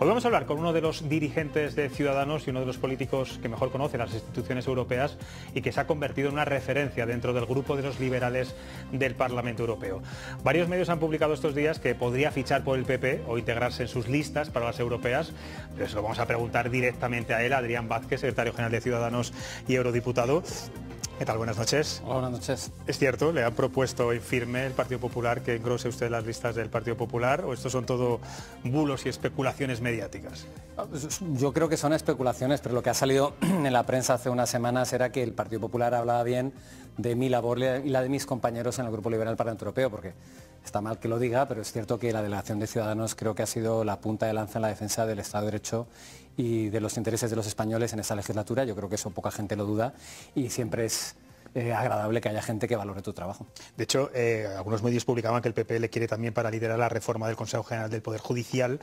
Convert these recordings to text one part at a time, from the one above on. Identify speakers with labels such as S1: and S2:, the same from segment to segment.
S1: Hoy vamos a hablar con uno de los dirigentes de Ciudadanos y uno de los políticos que mejor conoce las instituciones europeas y que se ha convertido en una referencia dentro del grupo de los liberales del Parlamento Europeo. Varios medios han publicado estos días que podría fichar por el PP o integrarse en sus listas para las europeas, pero pues lo vamos a preguntar directamente a él, Adrián Vázquez, secretario general de Ciudadanos y eurodiputado. ¿Qué tal? Buenas noches. buenas noches. ¿Es cierto? ¿Le han propuesto en firme el Partido Popular que engrose usted las listas del Partido Popular o estos son todo bulos y especulaciones
S2: mediáticas? Ah, pues, yo creo que son especulaciones, pero lo que ha salido en la prensa hace unas semanas era que el Partido Popular hablaba bien de mi labor y la de mis compañeros en el Grupo Liberal el Europeo, porque Está mal que lo diga, pero es cierto que la delegación de Ciudadanos creo que ha sido la punta de lanza en la defensa del Estado de Derecho y de los intereses de los españoles en esta legislatura. Yo creo que eso poca gente lo duda y siempre es... Eh, agradable que haya gente que valore tu trabajo.
S1: De hecho, eh, algunos medios publicaban que el PP le quiere también para liderar la reforma del Consejo General del Poder Judicial,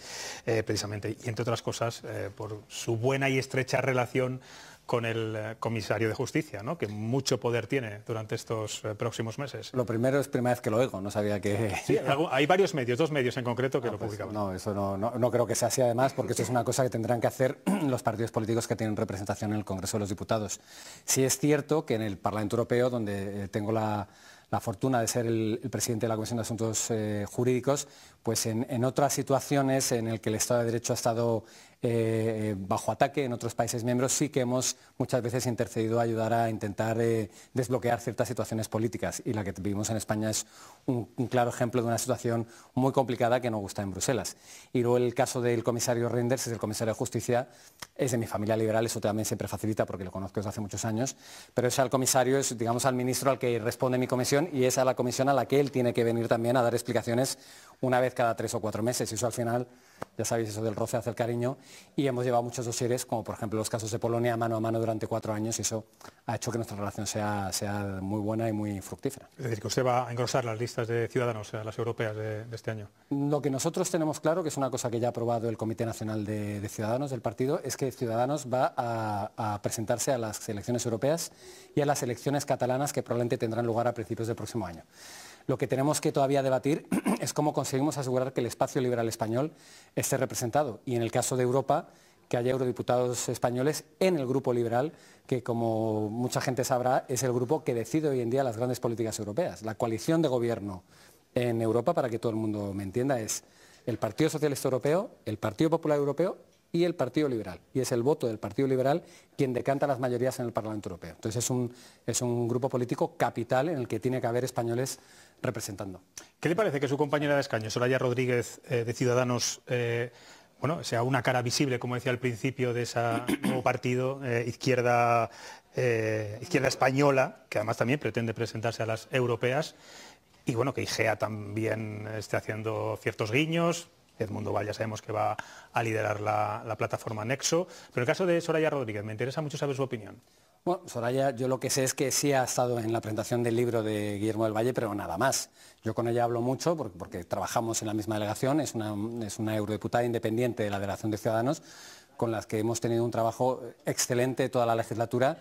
S1: eh, precisamente, y entre otras cosas, por su buena y estrecha relación con el eh, comisario de justicia, ¿no? que mucho poder tiene durante estos eh, próximos meses.
S2: Lo primero es primera vez que
S1: lo oigo, no sabía que... Sí, hay varios
S2: medios, dos medios en concreto que ah, lo pues No, eso no, creo que sea así además, porque eso es una cosa que tendrán que hacer los partidos políticos que tienen representación en el Congreso de los Diputados. Sí es cierto que en el Parlamento Europeo, donde eh, tengo la la fortuna de ser el, presidente de la Comisión de Asuntos eh, Jurídicos, pues en, otras situaciones en las que el Estado de Derecho ha estado eh, bajo ataque en otros países miembros, sí que hemos muchas veces intercedido a ayudar a intentar eh, desbloquear ciertas situaciones políticas. Y la que vivimos en España es un, claro ejemplo de una situación muy complicada que no gusta en Bruselas. Y luego el caso del comisario Reinders, es el comisario de Justicia, es de mi familia liberal, eso también siempre facilita porque lo conozco desde hace muchos años, pero es al comisario, es digamos al ministro al que responde mi comisión y es a la comisión a la que él tiene que venir también a dar explicaciones una vez cada tres o cuatro meses. Y eso al final, ya sabéis, eso del roce hace el cariño. Y hemos llevado muchos dosieres, como por ejemplo los casos de Polonia, mano a mano durante cuatro años. Y eso ha hecho que nuestra relación sea, sea muy buena y muy fructífera. Es decir, que usted va a engrosar las
S1: listas de ciudadanos, las europeas de, este año.
S2: Lo que nosotros tenemos claro, que es una cosa que ya ha aprobado el Comité Nacional de, Ciudadanos del partido, es que Ciudadanos va a presentarse a las elecciones europeas y a las elecciones catalanas que probablemente tendrán lugar a principios del próximo año. Lo que tenemos que todavía debatir es cómo conseguimos asegurar que el espacio liberal español esté representado. Y en el caso de Europa, que haya eurodiputados españoles en el grupo liberal, que como mucha gente sabrá, es el grupo que decide hoy en día las grandes políticas europeas. La coalición de gobierno en Europa, para que todo el mundo me entienda, es el Partido Socialista Europeo, el Partido Popular Europeo y el Partido Liberal. Y es el voto del Partido Liberal quien decanta las mayorías en el Parlamento Europeo. Entonces es un, es un grupo político capital en el que tiene que haber españoles representando.
S1: ¿Qué le parece que su compañera de escaños... Soraya Rodríguez, eh, de Ciudadanos, eh, bueno, sea una cara visible, como decía al principio, de ese nuevo partido, eh, izquierda, izquierda española, que además también pretende presentarse a las europeas, y bueno, que IGEA también esté haciendo ciertos guiños, Edmundo Valle, sabemos que va a liderar la, plataforma Nexo. Pero el caso de Soraya Rodríguez, me interesa mucho saber su opinión. Bueno,
S2: Soraya, yo lo que sé es que sí ha estado en la presentación del libro de Guillermo del Valle, pero nada más. Yo con ella hablo mucho porque, trabajamos en la misma delegación, es una, es eurodiputada independiente de la Delegación de Ciudadanos, con las que hemos tenido un trabajo excelente toda la legislatura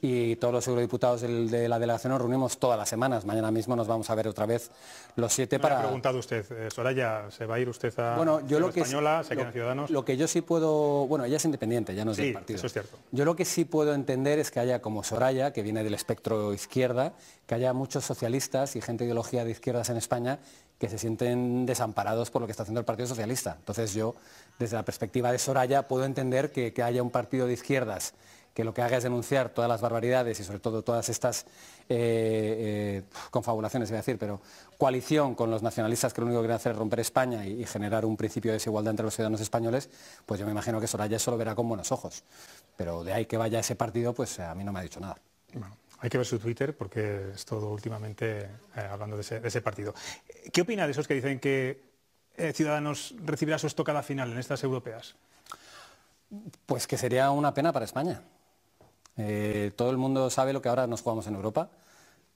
S2: y todos los eurodiputados de la delegación nos reunimos todas las semanas. Mañana mismo nos vamos a ver otra vez los siete para... Me ha preguntado usted, eh, Soraya, ¿se va a ir usted a bueno, yo lo que Española, Lo que yo sí puedo... Bueno, ella es independiente, ya no es del partido. eso es cierto. Yo lo que sí puedo entender es que haya como Soraya, que viene del espectro izquierda, que haya muchos socialistas y gente de ideología de izquierdas en España que se sienten desamparados por lo que está haciendo el Partido Socialista. Entonces yo, desde la perspectiva de Soraya, puedo entender que, que haya un partido de izquierdas que lo que haga es denunciar todas las barbaridades y sobre todo todas estas eh, eh, confabulaciones, voy a decir, pero coalición con los nacionalistas que lo único que quieren hacer es romper España y, generar un principio de desigualdad entre los ciudadanos españoles, pues yo me imagino que Soraya eso lo verá con buenos ojos. Pero de ahí que vaya ese partido, pues eh, a mí no me ha dicho nada.
S1: Hay que ver su Twitter porque es todo últimamente hablando de ese, partido. ¿Qué opina de esos que dicen que Ciudadanos recibirá su estocada final en estas europeas?
S2: Pues que sería una pena para España. Eh, todo el mundo sabe lo que ahora nos jugamos en Europa.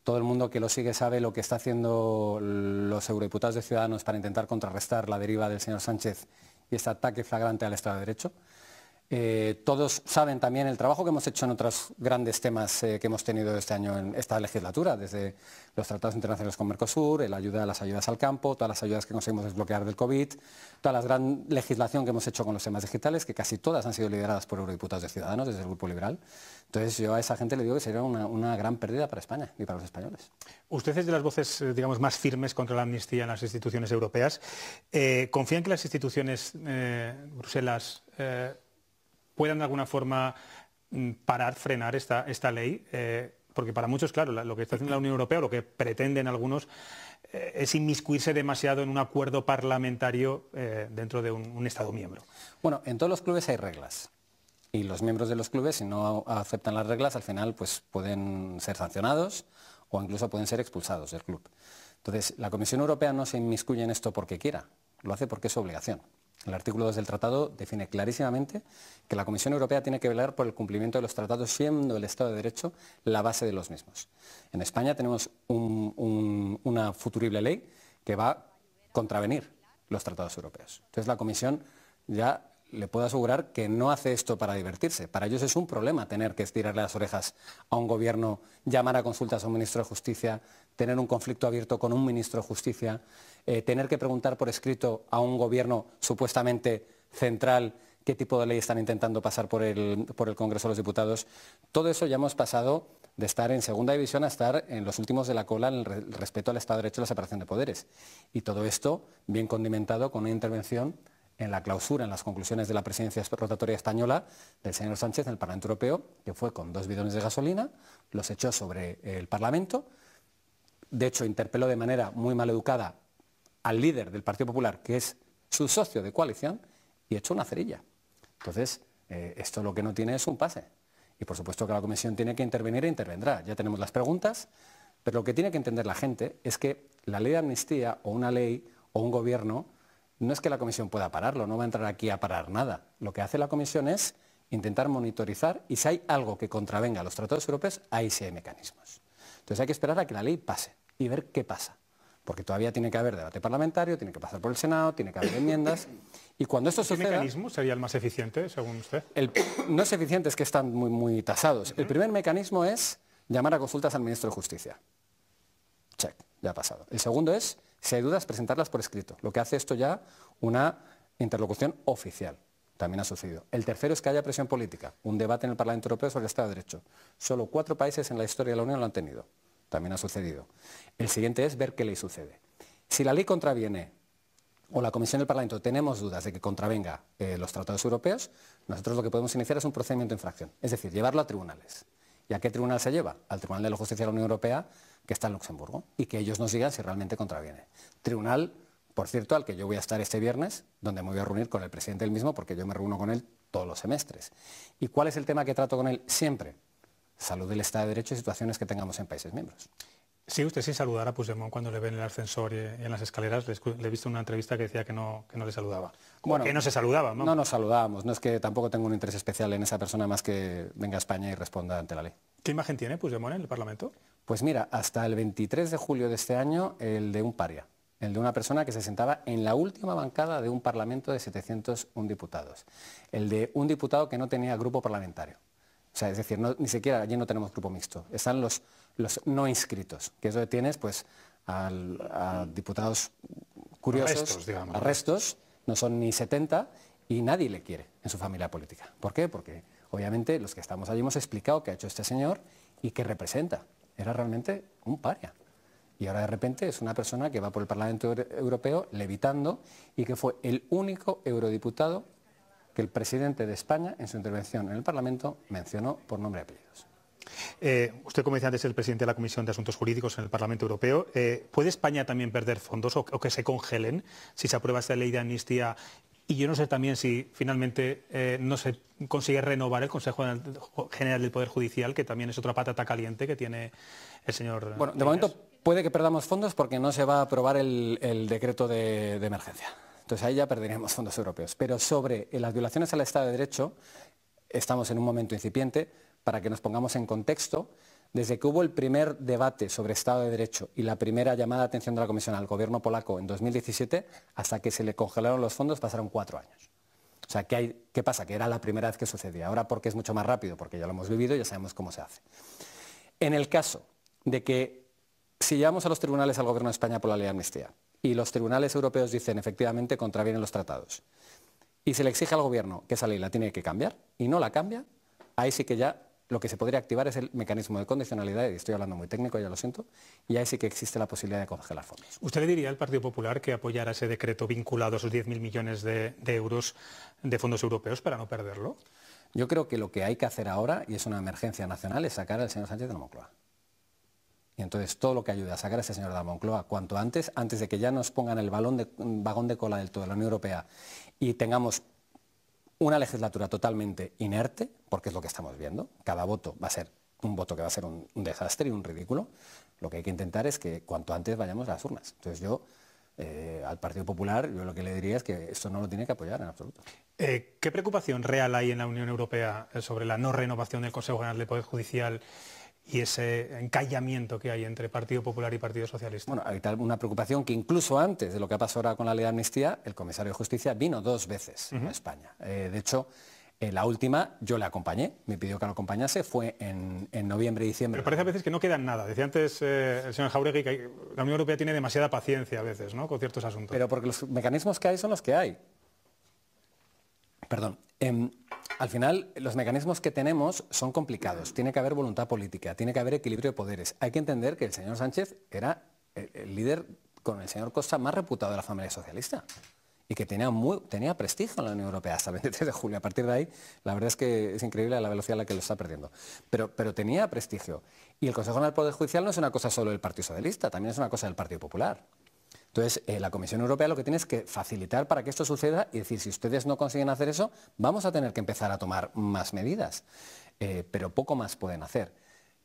S2: Todo el mundo que lo sigue sabe lo que está haciendo los eurodiputados de Ciudadanos para intentar contrarrestar la deriva del señor Sánchez y este ataque flagrante al Estado de Derecho. Eh, todos saben también el trabajo que hemos hecho en otros grandes temas eh, que hemos tenido este año en esta legislatura, desde los tratados internacionales con Mercosur, la ayuda, las ayudas al campo, todas las ayudas que conseguimos desbloquear del COVID, toda la gran legislación que hemos hecho con los temas digitales, que casi todas han sido lideradas por eurodiputados de Ciudadanos desde el Grupo Liberal. Entonces yo a esa gente le digo que sería una, gran pérdida para España y para los españoles.
S1: Usted es de las voces, eh, digamos, más firmes contra la amnistía en las instituciones europeas. ¿Confían que las instituciones, Bruselas, puedan de alguna forma mm, parar, frenar esta, ley? Eh, porque para muchos, claro, lo que está haciendo la Unión Europea, lo que pretenden algunos, eh, es inmiscuirse demasiado en un acuerdo parlamentario eh, dentro de un, Estado miembro.
S2: Bueno, en todos los clubes hay reglas. Y los miembros de los clubes, si no aceptan las reglas, al final pues, pueden ser sancionados o incluso pueden ser expulsados del club. Entonces, la Comisión Europea no se inmiscuye en esto porque quiera, lo hace porque es su obligación. El artículo 2 del tratado define clarísimamente que la Comisión Europea tiene que velar por el cumplimiento de los tratados siendo el Estado de Derecho la base de los mismos. En España tenemos una futurible ley que va a contravenir los tratados europeos. Entonces la Comisión ya le puedo asegurar que no hace esto para divertirse. Para ellos es un problema tener que estirarle las orejas a un gobierno, llamar a consultas a un ministro de Justicia, tener un conflicto abierto con un ministro de Justicia, eh, tener que preguntar por escrito a un gobierno supuestamente central qué tipo de ley están intentando pasar por el, por el Congreso de los Diputados. Todo eso ya hemos pasado de estar en segunda división a estar en los últimos de la cola en el respeto al Estado de Derecho y la separación de poderes. Y todo esto bien condimentado con una intervención en la clausura, en las conclusiones de la presidencia rotatoria española del señor Sánchez en el Parlamento Europeo, que fue con dos bidones de gasolina, los echó sobre el Parlamento, de hecho interpeló de manera muy maleducada al líder del Partido Popular, que es su socio de coalición, y echó una cerilla. Entonces, eh, esto lo que no tiene es un pase. Y por supuesto que la Comisión tiene que intervenir e intervendrá. Ya tenemos las preguntas, pero lo que tiene que entender la gente es que la ley de amnistía o una ley o un gobierno no es que la comisión pueda pararlo, no va a entrar aquí a parar nada. Lo que hace la comisión es intentar monitorizar y si hay algo que contravenga a los tratados europeos, ahí sí hay mecanismos. Entonces hay que esperar a que la ley pase y ver qué pasa. Porque todavía tiene que haber debate parlamentario, tiene que pasar por el Senado, tiene que haber enmiendas. Y cuando esto ¿Qué mecanismo sería el más eficiente, según usted? no es eficiente, es que están muy, tasados. El primer mecanismo es llamar a consultas al ministro de Justicia. Check, ya ha pasado. El segundo es si hay dudas, presentarlas por escrito. Lo que hace esto ya una interlocución oficial. También ha sucedido. El tercero es que haya presión política. Un debate en el Parlamento Europeo sobre el Estado de Derecho. Solo cuatro países en la historia de la Unión lo han tenido. También ha sucedido. El siguiente es ver qué ley sucede. Si la ley contraviene o la Comisión del Parlamento tenemos dudas de que contravenga eh, los tratados europeos, nosotros lo que podemos iniciar es un procedimiento de infracción, es decir, llevarlo a tribunales. ¿Y a qué tribunal se lleva? Al Tribunal de la Justicia de la Unión Europea, que está en Luxemburgo, y que ellos nos digan si realmente contraviene. Tribunal, por cierto, al que yo voy a estar este viernes, donde me voy a reunir con el presidente del mismo, porque yo me reúno con él todos los semestres. ¿Y cuál es el tema que trato con él siempre? Salud del Estado de Derecho y situaciones que tengamos en países miembros.
S1: Sí, usted sí saludar a Puigdemont cuando le ven en el ascensor y en las escaleras. Le, he visto una entrevista que decía que no, le saludaba. que no se saludaba, ¿no? No
S2: nos saludábamos. No es que tampoco tengo un interés especial en esa persona más que venga a España y responda ante la ley. ¿Qué imagen tiene Puigdemont en el Parlamento? Pues mira, hasta el 23 de julio de este año, el de un paria. El de una persona que se sentaba en la última bancada de un Parlamento de 701 diputados. El de un diputado que no tenía grupo parlamentario. O sea, es decir, ni siquiera allí no tenemos grupo mixto. Están los, no inscritos, que es donde tienes pues a diputados curiosos, arrestos, digamos. arrestos, no son ni 70 y nadie le quiere en su familia política. ¿Por qué? Porque obviamente los que estamos allí hemos explicado qué ha hecho este señor y qué representa. Era realmente un paria. Y ahora de repente es una persona que va por el Parlamento Europeo levitando y que fue el único eurodiputado que el presidente de España, en su intervención en el Parlamento, mencionó por nombre y apellidos.
S1: Eh, usted, como decía antes, es el presidente de la Comisión de Asuntos Jurídicos en el Parlamento Europeo. Eh, ¿Puede España también perder fondos o, que se congelen si se aprueba esta ley de amnistía? Y yo no sé también si finalmente eh, no se consigue renovar el Consejo General del Poder Judicial, que también es otra patata caliente que tiene el señor. Bueno,
S2: de momento puede que perdamos fondos porque no se va a aprobar el, decreto de emergencia. Entonces ahí ya perderíamos fondos europeos. Pero sobre las violaciones al Estado de Derecho, estamos en un momento incipiente para que nos pongamos en contexto. Desde que hubo el primer debate sobre Estado de Derecho y la primera llamada de atención de la Comisión al gobierno polaco en 2017, hasta que se le congelaron los fondos pasaron cuatro años. O sea, ¿qué, pasa? Que era la primera vez que sucedía. Ahora porque es mucho más rápido, porque ya lo hemos vivido y ya sabemos cómo se hace. En el caso de que si llevamos a los tribunales al gobierno de España por la ley de amnistía, y los tribunales europeos dicen efectivamente contravienen los tratados. Y se le exige al gobierno que esa ley la tiene que cambiar y no la cambia, ahí sí que ya lo que se podría activar es el mecanismo de condicionalidad, y estoy hablando muy técnico, ya lo siento, y ahí sí que existe la posibilidad de congelar fondos.
S1: ¿Usted le diría al Partido Popular que apoyara ese decreto vinculado a esos 10.000 millones de, euros de fondos europeos para no perderlo?
S2: Yo creo que lo que hay que hacer ahora, y es una emergencia nacional, es sacar al señor Sánchez de la Moncloa. Y entonces todo lo que ayuda a sacar a ese señor de cuanto antes, antes de que ya nos pongan el balón de, vagón de cola del todo de la Unión Europea y tengamos una legislatura totalmente inerte, porque es lo que estamos viendo, cada voto va a ser un voto que va a ser un, desastre y un ridículo, lo que hay que intentar es que cuanto antes vayamos a las urnas. Entonces yo eh, al Partido Popular, yo lo que le diría es que esto no lo tiene que apoyar en absoluto. Eh,
S1: ¿Qué preocupación real hay en la Unión Europea eh, sobre la no renovación del Consejo General de Poder Judicial? y ese encallamiento que hay entre Partido Popular y Partido Socialista.
S2: Bueno, hay una preocupación que incluso antes de lo que ha pasado ahora con la ley de amnistía, el comisario de justicia vino dos veces a España. Eh, de hecho, eh, la última yo le acompañé, me pidió que lo acompañase, fue en, noviembre y diciembre. Pero
S1: parece a veces que no queda nada. Decía antes eh, el señor Jauregui que la Unión Europea tiene demasiada paciencia
S2: a veces ¿no? con ciertos asuntos. Pero porque los mecanismos que hay son los que hay. Perdón. Em, al final, los mecanismos que tenemos son complicados. Tiene que haber voluntad política, tiene que haber equilibrio de poderes. Hay que entender que el señor Sánchez era el, líder con el señor Costa más reputado de la familia socialista y que tenía, prestigio en la Unión Europea hasta el 23 de julio. A partir de ahí, la verdad es que es increíble la velocidad a la que lo está perdiendo. Pero, tenía prestigio. Y el Consejo del Poder Judicial no es una cosa solo del Partido Socialista, también es una cosa del Partido Popular. Entonces, eh, la Comisión Europea lo que tiene es que facilitar para que esto suceda y decir, si ustedes no consiguen hacer eso, vamos a tener que empezar a tomar más medidas, eh, pero poco más pueden hacer.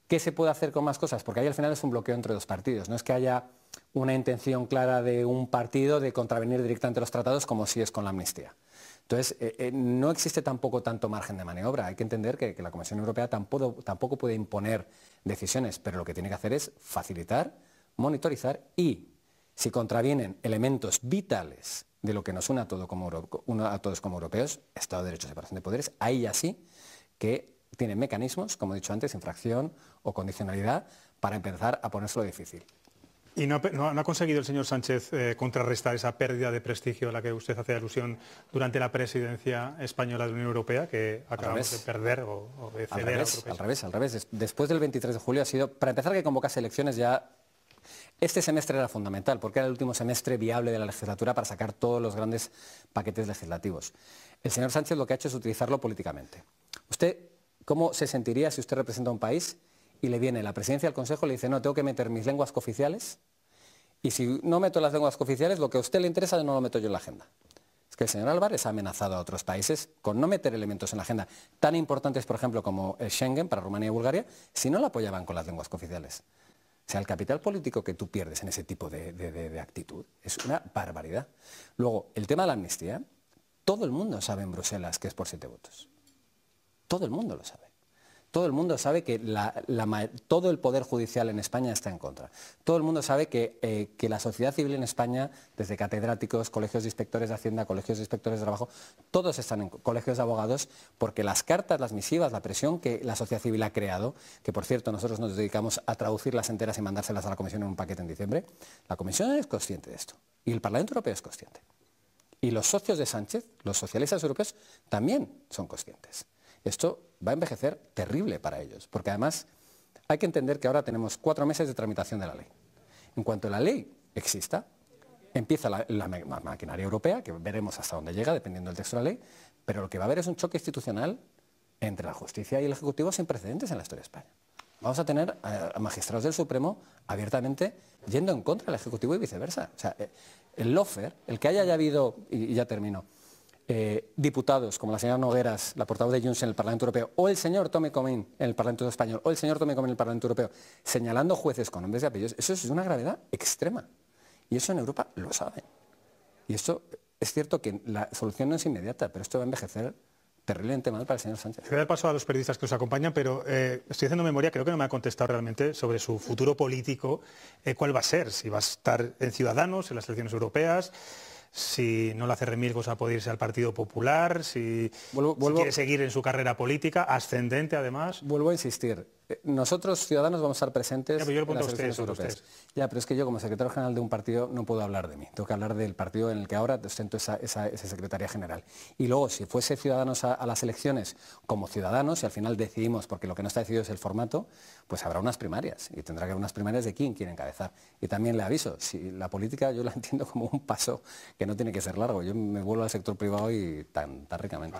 S2: ¿Qué se puede hacer con más cosas? Porque ahí al final es un bloqueo entre dos partidos, no es que haya una intención clara de un partido de contravenir directamente los tratados como si es con la amnistía. Entonces, eh, no existe tampoco tanto margen de maniobra. Hay que entender que, la Comisión Europea tampoco, tampoco, puede imponer decisiones, pero lo que tiene que hacer es facilitar, monitorizar y si contravienen elementos vitales de lo que nos une a, todos como europeos, Estado de Derecho, separación de poderes, ahí así que tienen mecanismos, como he dicho antes, infracción o condicionalidad, para empezar a ponérselo difícil. ¿Y no ha, conseguido el señor
S1: Sánchez eh, contrarrestar esa pérdida de prestigio a la que usted hace alusión durante la presidencia
S2: española de la Unión Europea, que
S1: acabamos de perder o, de ceder al revés,
S2: Al revés, al revés. Después del 23 de julio ha sido, para empezar, que convocase elecciones ya este semestre era fundamental porque era el último semestre viable de la legislatura para sacar todos los grandes paquetes legislativos. El señor Sánchez lo que ha hecho es utilizarlo políticamente. ¿Usted cómo se sentiría si usted representa un país y le viene la presidencia del Consejo y le dice, no, tengo que meter mis lenguas cooficiales y si no meto las lenguas cooficiales, lo que a usted le interesa no lo meto yo en la agenda? Es que el señor Álvarez ha amenazado a otros países con no meter elementos en la agenda tan importantes, por ejemplo, como el Schengen para Rumanía y Bulgaria, si no la apoyaban con las lenguas cooficiales. O sea, el capital político que tú pierdes en ese tipo de, actitud es una barbaridad. Luego, el tema de la amnistía, todo el mundo sabe en Bruselas que es por siete votos. Todo el mundo lo sabe todo el mundo sabe que todo el poder judicial en España está en contra. Todo el mundo sabe eh, que, la sociedad civil en España, desde catedráticos, colegios de inspectores de Hacienda, colegios de inspectores de trabajo, todos están en colegios de abogados porque las cartas, las misivas, la presión que la sociedad civil ha creado, que por cierto nosotros nos dedicamos a traducirlas enteras y mandárselas a la Comisión en un paquete en diciembre, la Comisión es consciente de esto y el Parlamento Europeo es consciente. Y los socios de Sánchez, los socialistas europeos, también son conscientes. Esto va a envejecer terrible para ellos, porque además hay que entender que ahora tenemos cuatro meses de tramitación de la ley. En cuanto la ley exista, empieza la, maquinaria europea, que veremos hasta dónde llega, dependiendo del texto de la ley, pero lo que va a haber es un choque institucional entre la justicia y el Ejecutivo sin precedentes en la historia de España. Vamos a tener a magistrados del Supremo abiertamente yendo en contra del Ejecutivo y viceversa. O sea, eh, el lofer, el que haya habido, y, y ya termino, eh, diputados como la señora Nogueras, la portavoz de Junts en el Parlamento Europeo, o el señor Tome Comín en el Parlamento Español, o el señor Tome Comín en el Parlamento Europeo, señalando jueces con nombres y apellidos, eso es una gravedad extrema. Y eso en Europa lo saben. Y esto es cierto que la solución no es inmediata, pero esto va a envejecer terriblemente mal para el señor Sánchez. Voy
S1: a dar paso a los periodistas que os acompañan, pero eh, estoy haciendo memoria, creo que no me ha contestado realmente sobre su futuro político, eh, cuál va a ser, si va a estar en Ciudadanos, en las elecciones europeas si no le hace remilgos a poder irse al Partido Popular, si,
S2: quiere seguir en su carrera política, ascendente además. Vuelvo a insistir, nosotros, ciudadanos, vamos a estar presentes ya, en Ya, pero es que yo como secretario general de un partido no puedo hablar de mí. Tengo que hablar del partido en el que ahora ostento esa, esa, secretaría general. Y luego, si fuese ciudadanos a, las elecciones como ciudadanos, y al final decidimos, porque lo que no está decidido es el formato, pues habrá unas primarias. Y tendrá que haber unas primarias de quién quiere encabezar. Y también le aviso, si la política yo la entiendo como un paso que no tiene que ser largo. Yo me vuelvo al sector privado y tan, tan ricamente.